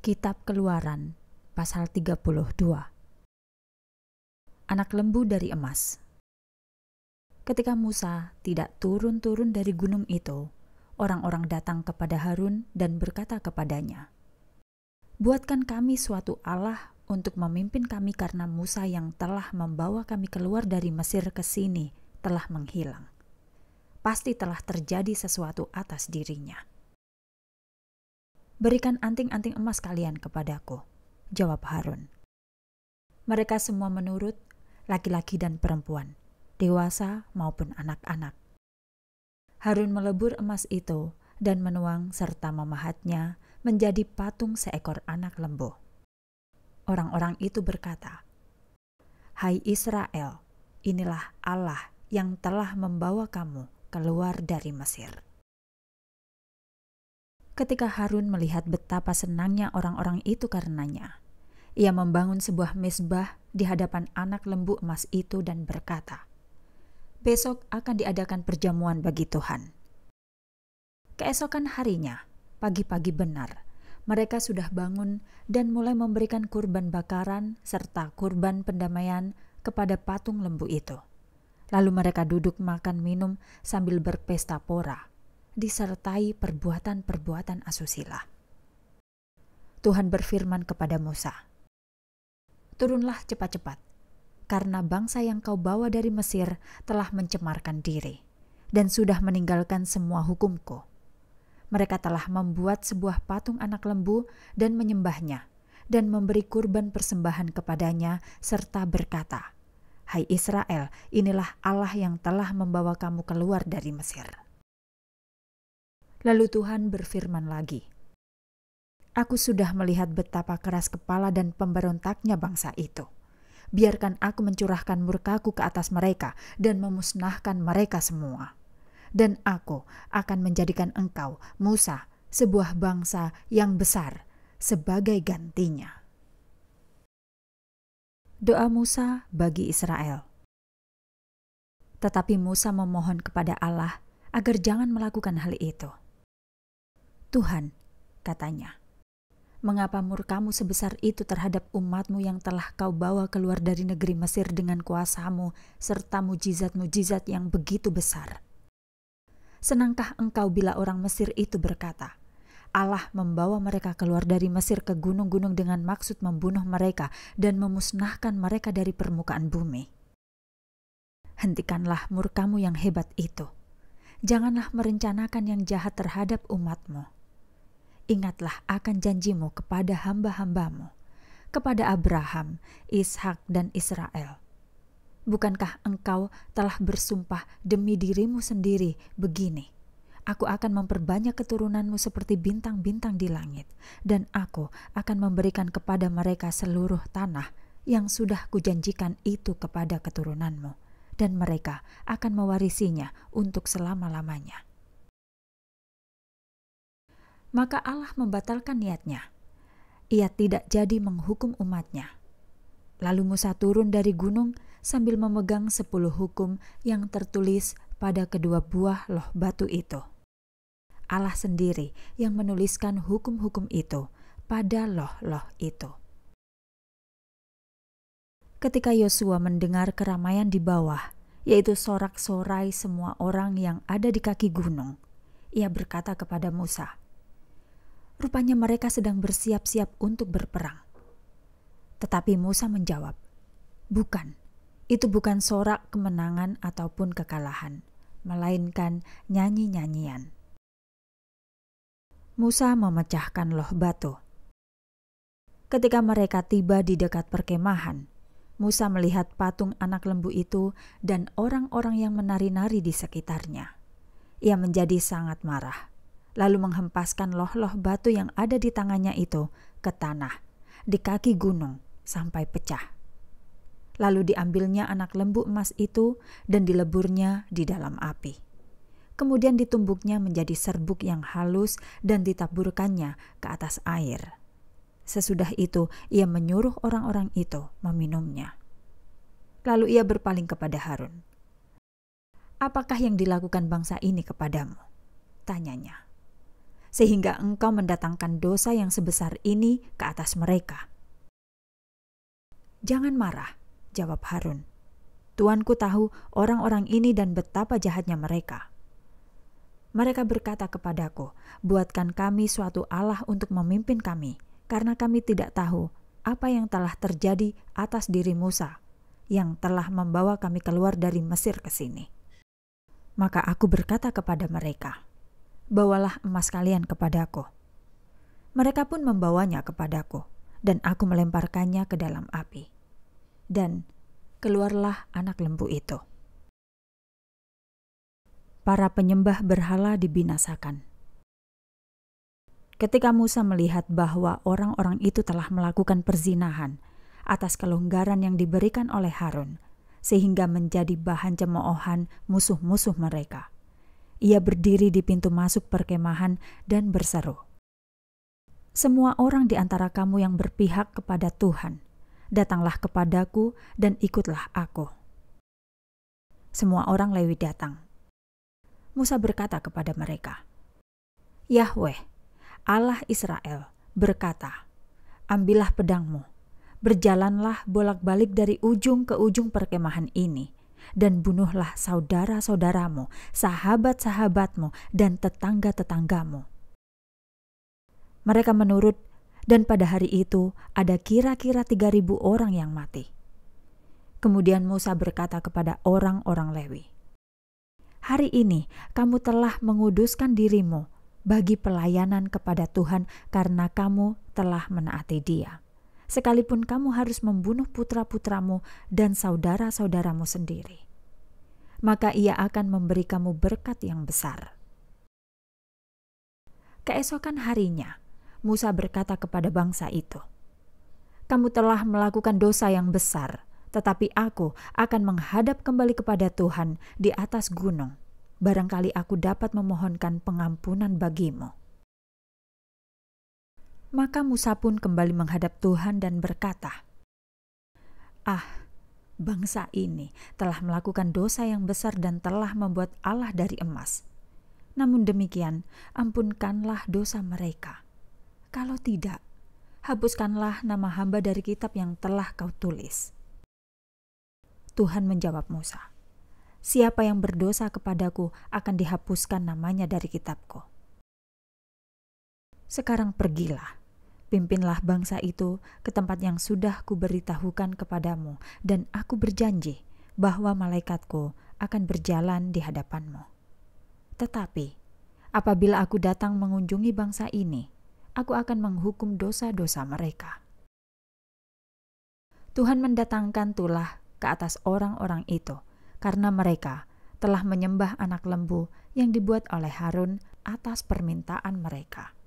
Kitab Keluaran pasal 32 Anak lembu dari emas Ketika Musa tidak turun-turun dari gunung itu, orang-orang datang kepada Harun dan berkata kepadanya, "Buatkan kami suatu Allah untuk memimpin kami karena Musa yang telah membawa kami keluar dari Mesir ke sini telah menghilang. Pasti telah terjadi sesuatu atas dirinya." Berikan anting-anting emas kalian kepadaku, jawab Harun. Mereka semua menurut, laki-laki dan perempuan, dewasa maupun anak-anak. Harun melebur emas itu dan menuang serta memahatnya menjadi patung seekor anak lembu. Orang-orang itu berkata, "Hai Israel, inilah Allah yang telah membawa kamu keluar dari Mesir." ketika Harun melihat betapa senangnya orang-orang itu karenanya. Ia membangun sebuah mesbah di hadapan anak lembu emas itu dan berkata, "Besok akan diadakan perjamuan bagi Tuhan." Keesokan harinya, pagi-pagi benar, mereka sudah bangun dan mulai memberikan kurban bakaran serta kurban pendamaian kepada patung lembu itu. Lalu mereka duduk makan minum sambil berpesta pora disertai perbuatan-perbuatan asusila. Tuhan berfirman kepada Musa, "Turunlah cepat-cepat, karena bangsa yang kau bawa dari Mesir telah mencemarkan diri dan sudah meninggalkan semua hukumku. Mereka telah membuat sebuah patung anak lembu dan menyembahnya, dan memberi kurban persembahan kepadanya, serta berkata, 'Hai Israel, inilah Allah yang telah membawa kamu keluar dari Mesir.'" Lalu Tuhan berfirman lagi, Aku sudah melihat betapa keras kepala dan pemberontaknya bangsa itu. Biarkan aku mencurahkan murkaku ke atas mereka dan memusnahkan mereka semua. Dan aku akan menjadikan engkau, Musa, sebuah bangsa yang besar sebagai gantinya. Doa Musa bagi Israel Tetapi Musa memohon kepada Allah agar jangan melakukan hal itu Tuhan, katanya, mengapa murkamu sebesar itu terhadap umatmu yang telah kau bawa keluar dari negeri Mesir dengan kuasamu serta mujizat-mujizat yang begitu besar? Senangkah engkau bila orang Mesir itu berkata, Allah membawa mereka keluar dari Mesir ke gunung-gunung dengan maksud membunuh mereka dan memusnahkan mereka dari permukaan bumi. Hentikanlah murkamu yang hebat itu. Janganlah merencanakan yang jahat terhadap umatmu ingatlah akan janjimu kepada hamba-hambamu, kepada Abraham, Ishak, dan Israel. Bukankah engkau telah bersumpah demi dirimu sendiri begini? Aku akan memperbanyak keturunanmu seperti bintang-bintang di langit, dan aku akan memberikan kepada mereka seluruh tanah yang sudah kujanjikan itu kepada keturunanmu, dan mereka akan mewarisinya untuk selama-lamanya maka Allah membatalkan niatnya. Ia tidak jadi menghukum umatnya. Lalu Musa turun dari gunung sambil memegang sepuluh hukum yang tertulis pada kedua buah loh batu itu. Allah sendiri yang menuliskan hukum-hukum itu pada loh-loh itu. Ketika Yosua mendengar keramaian di bawah, yaitu sorak-sorai semua orang yang ada di kaki gunung, ia berkata kepada Musa, Rupanya mereka sedang bersiap-siap untuk berperang. Tetapi Musa menjawab, "Bukan, itu bukan sorak kemenangan ataupun kekalahan, melainkan nyanyi-nyanyian." Musa memecahkan loh batu. Ketika mereka tiba di dekat perkemahan, Musa melihat patung anak lembu itu dan orang-orang yang menari-nari di sekitarnya. Ia menjadi sangat marah lalu menghempaskan loh-loh batu yang ada di tangannya itu ke tanah, di kaki gunung, sampai pecah. Lalu diambilnya anak lembu emas itu dan dileburnya di dalam api. Kemudian ditumbuknya menjadi serbuk yang halus dan ditaburkannya ke atas air. Sesudah itu, ia menyuruh orang-orang itu meminumnya. Lalu ia berpaling kepada Harun. "Apakah yang dilakukan bangsa ini kepadamu?" tanyanya sehingga engkau mendatangkan dosa yang sebesar ini ke atas mereka. Jangan marah, jawab Harun. Tuanku tahu orang-orang ini dan betapa jahatnya mereka. Mereka berkata kepadaku, "Buatkan kami suatu Allah untuk memimpin kami, karena kami tidak tahu apa yang telah terjadi atas diri Musa, yang telah membawa kami keluar dari Mesir ke sini." Maka aku berkata kepada mereka, bawalah emas kalian kepadaku. Mereka pun membawanya kepadaku, dan aku melemparkannya ke dalam api. Dan keluarlah anak lembu itu. Para penyembah berhala dibinasakan. Ketika Musa melihat bahwa orang-orang itu telah melakukan perzinahan atas kelonggaran yang diberikan oleh Harun, sehingga menjadi bahan cemoohan musuh-musuh mereka ia berdiri di pintu masuk perkemahan dan berseru. Semua orang di antara kamu yang berpihak kepada Tuhan, datanglah kepadaku dan ikutlah aku. Semua orang Lewi datang. Musa berkata kepada mereka, Yahweh, Allah Israel, berkata, Ambillah pedangmu, berjalanlah bolak-balik dari ujung ke ujung perkemahan ini, dan bunuhlah saudara-saudaramu, sahabat-sahabatmu, dan tetangga-tetanggamu. Mereka menurut, dan pada hari itu ada kira-kira tiga ribu orang yang mati. Kemudian Musa berkata kepada orang-orang Lewi, Hari ini kamu telah menguduskan dirimu bagi pelayanan kepada Tuhan karena kamu telah menaati dia sekalipun kamu harus membunuh putra-putramu dan saudara-saudaramu sendiri. Maka ia akan memberi kamu berkat yang besar. Keesokan harinya, Musa berkata kepada bangsa itu, "Kamu telah melakukan dosa yang besar, tetapi aku akan menghadap kembali kepada Tuhan di atas gunung. Barangkali aku dapat memohonkan pengampunan bagimu." Maka Musa pun kembali menghadap Tuhan dan berkata, "Ah, bangsa ini telah melakukan dosa yang besar dan telah membuat Allah dari emas. Namun demikian, ampunkanlah dosa mereka. Kalau tidak, hapuskanlah nama hamba dari kitab yang telah kau tulis." Tuhan menjawab Musa, "Siapa yang berdosa kepadaku akan dihapuskan namanya dari kitabku." Sekarang pergilah Pimpinlah bangsa itu ke tempat yang sudah kuberitahukan kepadamu, dan aku berjanji bahwa malaikatku akan berjalan di hadapanmu. Tetapi, apabila aku datang mengunjungi bangsa ini, aku akan menghukum dosa-dosa mereka. Tuhan mendatangkan tulah ke atas orang-orang itu, karena mereka telah menyembah anak lembu yang dibuat oleh Harun atas permintaan mereka.